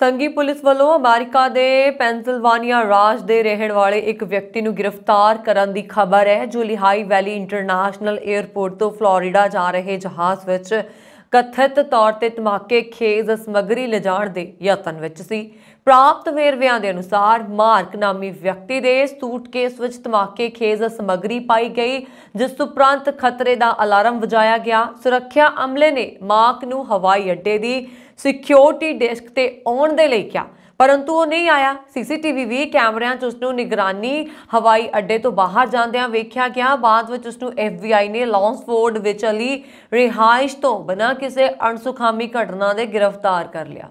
ਸੰਗੀ ਪੁਲਿਸ ਵੱਲੋਂ ਅਮਰੀਕਾ ਦੇ ਪੈਂਸਿਲਵਾਨੀਆ ਰਾਜ ਦੇ ਰਹਿਣ ਵਾਲੇ ਇੱਕ ਵਿਅਕਤੀ ਨੂੰ ਗ੍ਰਿਫਤਾਰ ਕਰਨ ਦੀ ਖਬਰ ਹੈ ਜੋ ਲਿਹਾਈ ਵੈਲੀ ਇੰਟਰਨੈਸ਼ਨਲ 에ਅਰਪੋਰਟ ਤੋਂ ਫਲੋਰੀਡਾ ਜਾ ਰਹੇ ਜਹਾਜ਼ ਵਿੱਚ ਕਥਿਤ ਤੌਰ ਤੇ ਤਮਾਕੇ ਖੇਜ਼ ਸਮਗਰੀ ਲਿਜਾਣ ਦੇ ਯਤਨ ਵਿੱਚ ਸੀ ਪ੍ਰਾਪਤ ਵੇਰਵਿਆਂ ਦੇ ਅਨੁਸਾਰ ਮਾਰਕ ਨਾਮੀ ਵਿਅਕਤੀ ਦੇ ਸੂਟਕੇਸ ਵਿੱਚ ਤਮਾਕੇ ਖੇਜ਼ ਸਮਗਰੀ ਪਾਈ ਗਈ ਜਿਸ ਉਪਰੰਤ ਖਤਰੇ ਦਾ ਅਲਾਰਮ ਵਜਾਇਆ ਗਿਆ ਸੁਰੱਖਿਆ ਅਮਲੇ ਨੇ ਮਾਰਕ ਨੂੰ ਹਵਾਈ ਅੱਡੇ ਦੀ ਸਿਕਿਉਰਿਟੀ ਡੈਸਕ ਤੇ ਆਉਣ ਦੇ ਲਈ ਕਿਹਾ ਪਰੰਤੂ ਉਹ ਨਹੀਂ ਆਇਆ ਸੀਸੀਟੀਵੀ ਵੀ ਕੈਮਰਿਆਂ 'ਚ ਉਸ ਨੂੰ ਨਿਗਰਾਨੀ ਹਵਾਈ ਅੱਡੇ ਤੋਂ ਬਾਹਰ ਜਾਂਦਿਆਂ ਵੇਖਿਆ ਗਿਆ ਬਾਅਦ ਵਿੱਚ ਉਸ ਨੂੰ ਐਫਬੀਆਈ ਨੇ ਲੌਂਸਫੋਰਡ ਵਿੱਚ ਅਲੀ ਰਿਹਾਇਸ਼ ਤੋਂ ਬਿਨਾਂ ਕਿਸੇ ਅਣਸੁਖਾਮੀ ਘਟਨਾ ਦੇ ਗ੍ਰਿਫਤਾਰ ਕਰ ਲਿਆ